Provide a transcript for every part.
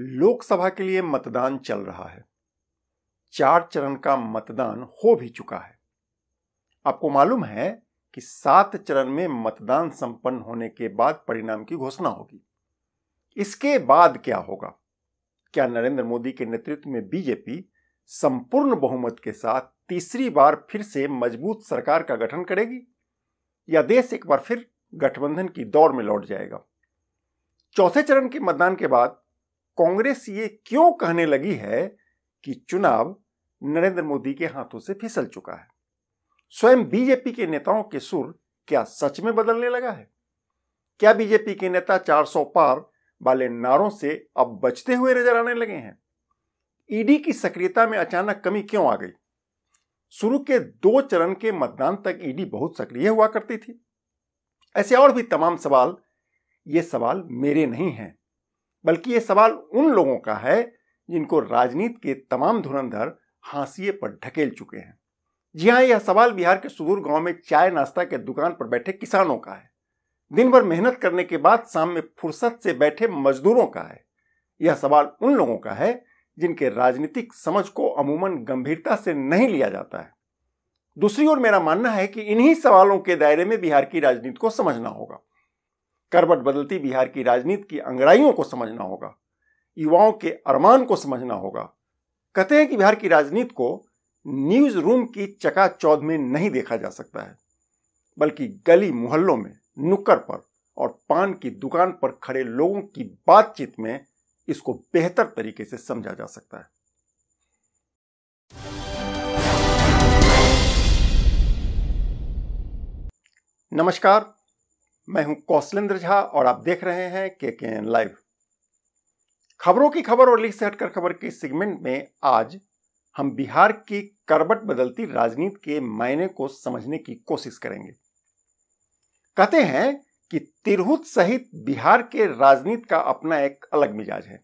लोकसभा के लिए मतदान चल रहा है चार चरण का मतदान हो भी चुका है आपको मालूम है कि सात चरण में मतदान संपन्न होने के बाद परिणाम की घोषणा होगी इसके बाद क्या होगा क्या नरेंद्र मोदी के नेतृत्व में बीजेपी संपूर्ण बहुमत के साथ तीसरी बार फिर से मजबूत सरकार का गठन करेगी या देश एक बार फिर गठबंधन की दौड़ में लौट जाएगा चौथे चरण के मतदान के बाद कांग्रेस ये क्यों कहने लगी है कि चुनाव नरेंद्र मोदी के हाथों से फिसल चुका है स्वयं बीजेपी के नेताओं के सुर क्या सच में बदलने लगा है क्या बीजेपी के नेता 400 पार वाले नारों से अब बचते हुए नजर आने लगे हैं ईडी की सक्रियता में अचानक कमी क्यों आ गई शुरू के दो चरण के मतदान तक ईडी बहुत सक्रिय हुआ करती थी ऐसे और भी तमाम सवाल ये सवाल मेरे नहीं हैं बल्कि ये सवाल उन लोगों का है जिनको राजनीति के तमाम धुरंधर हाशिए पर ढकेल चुके हैं जी हाँ यह सवाल बिहार के सुदूर गांव में चाय नाश्ता के दुकान पर बैठे किसानों का है दिन भर मेहनत करने के बाद शाम में फुर्सत से बैठे मजदूरों का है यह सवाल उन लोगों का है जिनके राजनीतिक समझ को अमूमन गंभीरता से नहीं लिया जाता है दूसरी ओर मेरा मानना है कि इन्हीं सवालों के दायरे में बिहार की राजनीति को समझना होगा करवट बदलती बिहार की राजनीति की अंगड़ाइयों को समझना होगा युवाओं के अरमान को समझना होगा कहते हैं कि बिहार की राजनीति को न्यूज रूम की चकाचौध में नहीं देखा जा सकता है बल्कि गली मोहल्लों में नुक्कड़ पर और पान की दुकान पर खड़े लोगों की बातचीत में इसको बेहतर तरीके से समझा जा सकता है नमस्कार मैं हूं कौशलेंद्र झा और आप देख रहे हैं के के एन लाइव खबरों की खबर और लिख से हटकर खबर के सेगमेंट में आज हम बिहार की करबट बदलती राजनीति के मायने को समझने की कोशिश करेंगे कहते हैं कि तिरहुत सहित बिहार के राजनीति का अपना एक अलग मिजाज है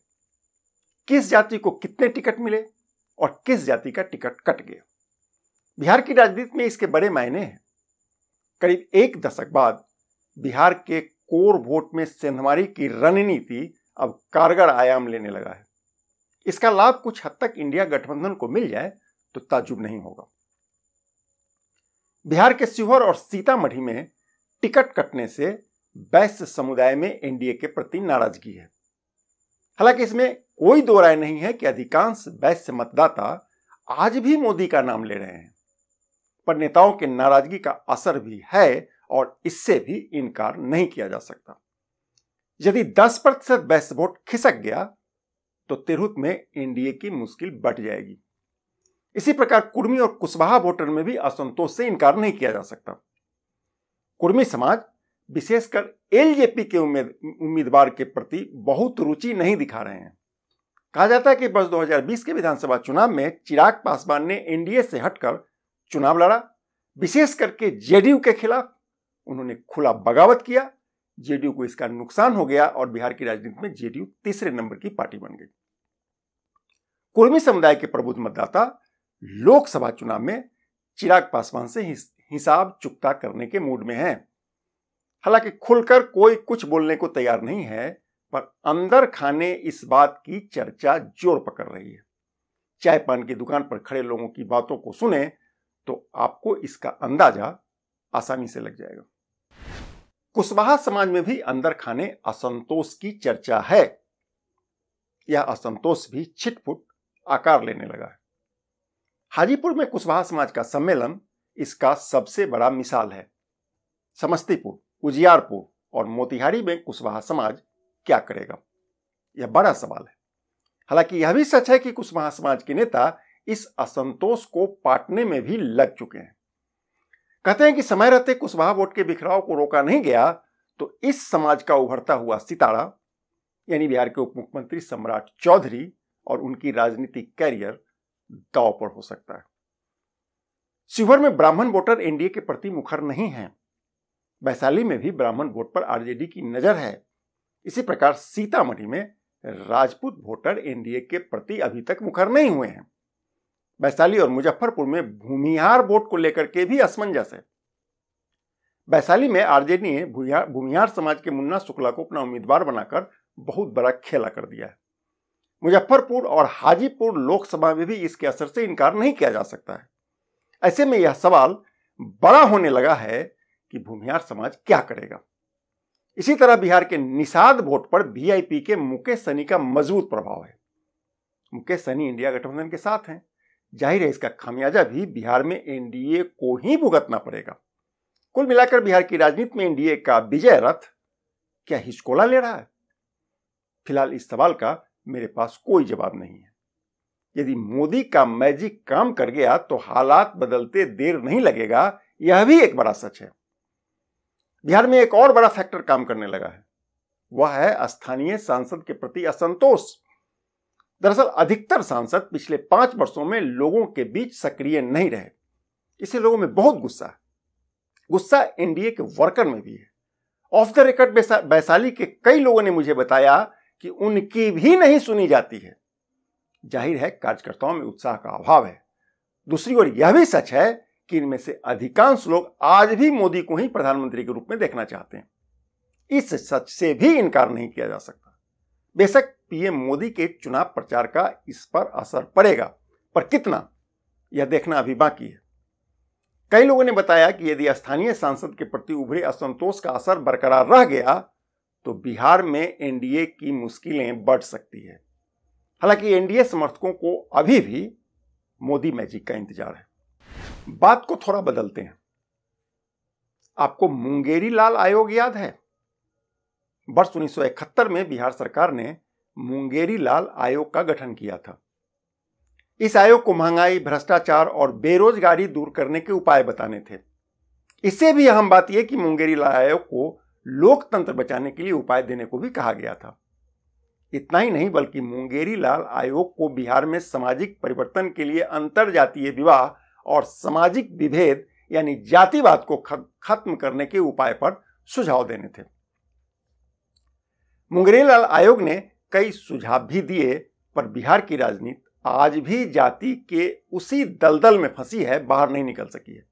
किस जाति को कितने टिकट मिले और किस जाति का टिकट कट गया बिहार की राजनीति में इसके बड़े मायने हैं करीब एक दशक बाद बिहार के कोर वोट में सेंधमारी की रणनीति अब कारगर आयाम लेने लगा है इसका लाभ कुछ हद तक इंडिया गठबंधन को मिल जाए तो ताजुब नहीं होगा बिहार के शिवहर और सीतामढ़ी में टिकट कटने से वैश्य समुदाय में एनडीए के प्रति नाराजगी है हालांकि इसमें कोई दो राय नहीं है कि अधिकांश वैश्य मतदाता आज भी मोदी का नाम ले रहे हैं पर नेताओं के नाराजगी का असर भी है और इससे भी इनकार नहीं किया जा सकता यदि 10 प्रतिशत बेस्ट वोट खिसक गया तो तिरहुत में एनडीए की मुश्किल बढ़ जाएगी इसी प्रकार कुर्मी और कुशवाहा वोटर में भी असंतोष से इनकार नहीं किया जा सकता कुर्मी समाज विशेषकर एलजेपी के उम्मीदवार के प्रति बहुत रुचि नहीं दिखा रहे हैं कहा जाता है कि वर्ष 2020 के विधानसभा चुनाव में चिराग पासवान ने एनडीए से हटकर चुनाव लड़ा विशेष करके जेडीयू के खिलाफ उन्होंने खुला बगावत किया जेडीयू को इसका नुकसान हो गया और बिहार की राजनीति में जेडीयू तीसरे नंबर की पार्टी बन गई कुर्मी समुदाय के प्रबुद्ध मतदाता लोकसभा चुनाव में चिराग पासवान से हिसाब चुकता करने के मूड में हैं हालांकि खुलकर कोई कुछ बोलने को तैयार नहीं है पर अंदर खाने इस बात की चर्चा जोर पकड़ रही है चाय पान की दुकान पर खड़े लोगों की बातों को सुने तो आपको इसका अंदाजा आसानी से लग जाएगा कुशवाहा समाज में भी अंदर खाने असंतोष की चर्चा है यह असंतोष भी छिटपुट आकार लेने लगा है हाजीपुर में कुशवाहा समाज का सम्मेलन इसका सबसे बड़ा मिसाल है समस्तीपुर उजियारपुर और मोतिहारी में कुशवाहा समाज क्या करेगा यह बड़ा सवाल है हालांकि यह भी सच है कि कुशवाहा समाज के नेता इस असंतोष को पाटने में भी लग चुके हैं कहते हैं कि समय रहते कुशवाहा वोट के बिखराव को रोका नहीं गया तो इस समाज का उभरता हुआ सितारा यानी बिहार के उप मुख्यमंत्री सम्राट चौधरी और उनकी राजनीतिक कैरियर दाव पर हो सकता है शिवहर में ब्राह्मण वोटर एनडीए के प्रति मुखर नहीं है वैशाली में भी ब्राह्मण वोट पर आरजेडी की नजर है इसी प्रकार सीतामढ़ी में राजपूत वोटर एनडीए के प्रति अभी तक मुखर नहीं हुए हैं वैशाली और मुजफ्फरपुर में भूमिहार वोट को लेकर के भी असमंजस है वैशाली में आरजेडी ने भूमिहार समाज के मुन्ना शुक्ला को अपना उम्मीदवार बनाकर बहुत बड़ा खेला कर दिया है मुजफ्फरपुर और हाजीपुर लोकसभा में भी इसके असर से इनकार नहीं किया जा सकता है ऐसे में यह सवाल बड़ा होने लगा है कि भूमिहार समाज क्या करेगा इसी तरह बिहार के निषाद वोट पर वीआईपी के मुकेश सनी का मजबूत प्रभाव है मुकेश सनी इंडिया गठबंधन के साथ हैं जाहिर है इसका खामियाजा भी बिहार में एनडीए को ही भुगतना पड़ेगा कुल मिलाकर बिहार की राजनीति में एनडीए का विजय रथ क्या हिचकोला ले रहा है फिलहाल इस सवाल का मेरे पास कोई जवाब नहीं है यदि मोदी का मैजिक काम कर गया तो हालात बदलते देर नहीं लगेगा यह भी एक बड़ा सच है बिहार में एक और बड़ा फैक्टर काम करने लगा है वह है स्थानीय सांसद के प्रति असंतोष दरअसल अधिकतर सांसद पिछले पांच वर्षों में लोगों के बीच सक्रिय नहीं रहे इसे लोगों में बहुत गुस्सा है गुस्सा एनडीए के वर्कर में भी है ऑफ द रिकॉर्ड वैशाली के कई लोगों ने मुझे बताया कि उनकी भी नहीं सुनी जाती है जाहिर है कार्यकर्ताओं में उत्साह का अभाव है दूसरी ओर यह भी सच है कि इनमें से अधिकांश लोग आज भी मोदी को ही प्रधानमंत्री के रूप में देखना चाहते हैं इस सच से भी इनकार नहीं किया जा सकता बेशक पीएम मोदी के चुनाव प्रचार का इस पर असर पड़ेगा पर कितना यह देखना अभी बाकी है कई लोगों ने बताया कि यदि स्थानीय सांसद के प्रति उभरे असंतोष का असर बरकरार रह गया तो बिहार में एनडीए की मुश्किलें बढ़ सकती है हालांकि एनडीए समर्थकों को अभी भी मोदी मैजिक का इंतजार है बात को थोड़ा बदलते हैं आपको मुंगेरी लाल आयोग याद है वर्ष उन्नीस में बिहार सरकार ने मुंगेरी लाल आयोग का गठन किया था इस आयोग को महंगाई भ्रष्टाचार और बेरोजगारी दूर करने के उपाय बताने थे इससे भी अहम बात यह कि मुंगेरी लाल आयोग को लोकतंत्र बचाने के लिए उपाय देने को भी कहा गया था इतना ही नहीं बल्कि मुंगेरी लाल आयोग को बिहार में सामाजिक परिवर्तन के लिए अंतर जातीय विवाह और सामाजिक विभेद यानी जातिवाद को खत्म करने के उपाय पर सुझाव देने थे मुंगेरी लाल आयोग ने कई सुझाव भी दिए पर बिहार की राजनीति आज भी जाति के उसी दलदल में फंसी है बाहर नहीं निकल सकी है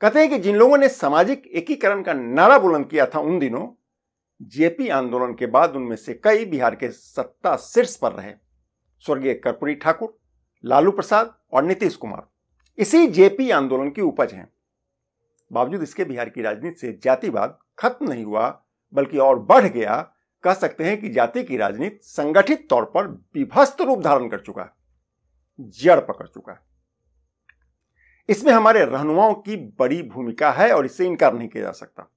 कहते हैं कि जिन लोगों ने सामाजिक एकीकरण का नारा बुलंद किया था उन दिनों जेपी आंदोलन के बाद उनमें से कई बिहार के सत्ता शीर्ष पर रहे स्वर्गीय कर्पूरी ठाकुर लालू प्रसाद और नीतीश कुमार इसी जेपी आंदोलन की उपज हैं बावजूद इसके बिहार की राजनीति से जातिवाद खत्म नहीं हुआ बल्कि और बढ़ गया कह सकते हैं कि जाति की राजनीति संगठित तौर पर विभस्त रूप धारण कर चुका जड़ पकड़ चुका इसमें हमारे रहनुमाओं की बड़ी भूमिका है और इससे इनकार नहीं किया जा सकता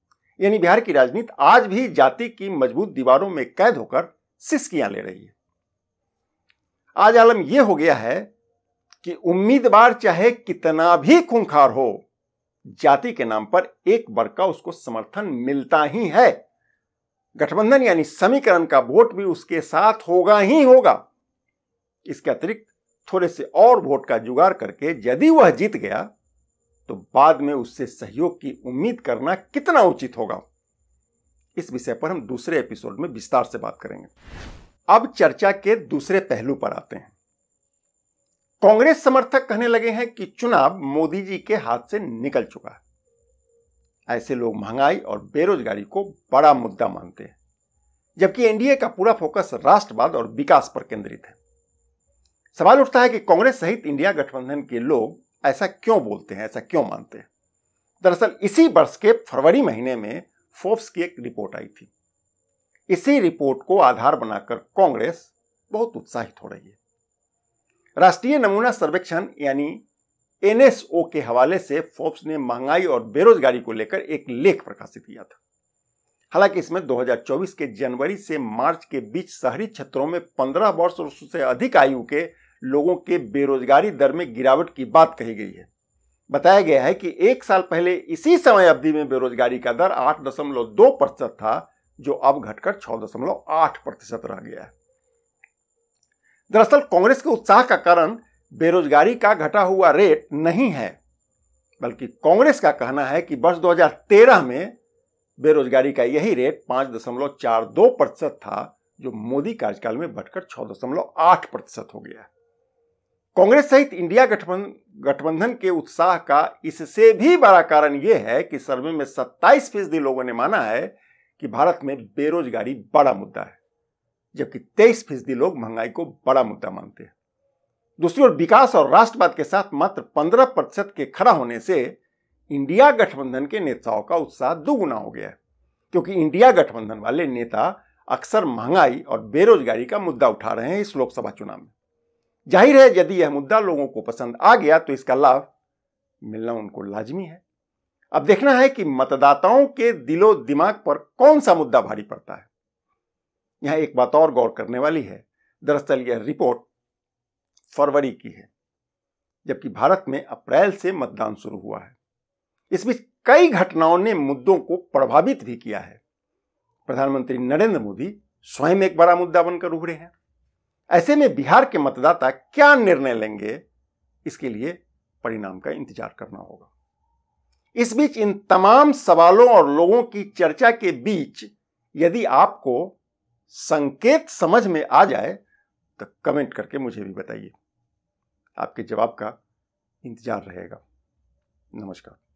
यानी बिहार की राजनीति आज भी जाति की मजबूत दीवारों में कैद होकर सिस्कियां ले रही है आज आलम यह हो गया है कि उम्मीदवार चाहे कितना भी खूंखार हो जाति के नाम पर एक बड़का उसको समर्थन मिलता ही है गठबंधन यानी समीकरण का वोट भी उसके साथ होगा ही होगा इसके अतिरिक्त थोड़े से और वोट का जुगाड़ करके यदि वह जीत गया तो बाद में उससे सहयोग की उम्मीद करना कितना उचित होगा इस विषय पर हम दूसरे एपिसोड में विस्तार से बात करेंगे अब चर्चा के दूसरे पहलू पर आते हैं कांग्रेस समर्थक कहने लगे हैं कि चुनाव मोदी जी के हाथ से निकल चुका है ऐसे लोग महंगाई और बेरोजगारी को बड़ा मुद्दा मानते हैं जबकि एनडीए का पूरा फोकस राष्ट्रवाद और विकास पर केंद्रित है सवाल उठता है कि कांग्रेस सहित इंडिया गठबंधन के लोग ऐसा क्यों बोलते हैं ऐसा क्यों मानते हैं दरअसल इसी वर्ष के फरवरी महीने में फोर्ब्स की एक रिपोर्ट आई थी इसी रिपोर्ट को आधार बनाकर कांग्रेस बहुत उत्साहित हो रही है राष्ट्रीय नमूना सर्वेक्षण यानी एनएसओ के हवाले से फोर्ब्स ने महंगाई और बेरोजगारी को लेकर एक लेख प्रकाशित किया था हालांकि इसमें 2024 के जनवरी से मार्च के बीच शहरी क्षेत्रों में 15 वर्ष और उससे अधिक आयु के लोगों के बेरोजगारी दर में गिरावट की बात कही गई है बताया गया है कि एक साल पहले इसी समय अवधि में बेरोजगारी का दर आठ दशमलव दो प्रतिशत था जो अब घटकर दशमलव आठ प्रतिशत रह गया है दरअसल कांग्रेस के उत्साह का कारण बेरोजगारी का घटा हुआ रेट नहीं है बल्कि कांग्रेस का कहना है कि वर्ष 2013 में बेरोजगारी का यही रेट पांच दशमलव चार दो प्रतिशत था जो मोदी कार्यकाल में बढ़कर छः दशमलव आठ प्रतिशत हो गया कांग्रेस सहित इंडिया गठबंधन गठबंधन के उत्साह का इससे भी बड़ा कारण यह है कि सर्वे में 27 फीसदी लोगों ने माना है कि भारत में बेरोजगारी बड़ा मुद्दा है जबकि 23 फीसदी लोग महंगाई को बड़ा मुद्दा मानते हैं दूसरी ओर विकास और राष्ट्रवाद के साथ मात्र 15 प्रतिशत के खड़ा होने से इंडिया गठबंधन के नेताओं का उत्साह दोगुना हो गया क्योंकि इंडिया गठबंधन वाले नेता अक्सर महंगाई और बेरोजगारी का मुद्दा उठा रहे हैं इस लोकसभा चुनाव में जाहिर है यदि यह मुद्दा लोगों को पसंद आ गया तो इसका लाभ मिलना उनको लाजमी है अब देखना है कि मतदाताओं के दिलो दिमाग पर कौन सा मुद्दा भारी पड़ता है यहां एक बात और गौर करने वाली है दरअसल यह रिपोर्ट फरवरी की है जबकि भारत में अप्रैल से मतदान शुरू हुआ है इस बीच कई घटनाओं ने मुद्दों को प्रभावित भी किया है प्रधानमंत्री नरेंद्र मोदी स्वयं एक बड़ा मुद्दा बनकर उभरे हैं ऐसे में बिहार के मतदाता क्या निर्णय लेंगे इसके लिए परिणाम का इंतजार करना होगा इस बीच इन तमाम सवालों और लोगों की चर्चा के बीच यदि आपको संकेत समझ में आ जाए तो कमेंट करके मुझे भी बताइए आपके जवाब का इंतज़ार रहेगा नमस्कार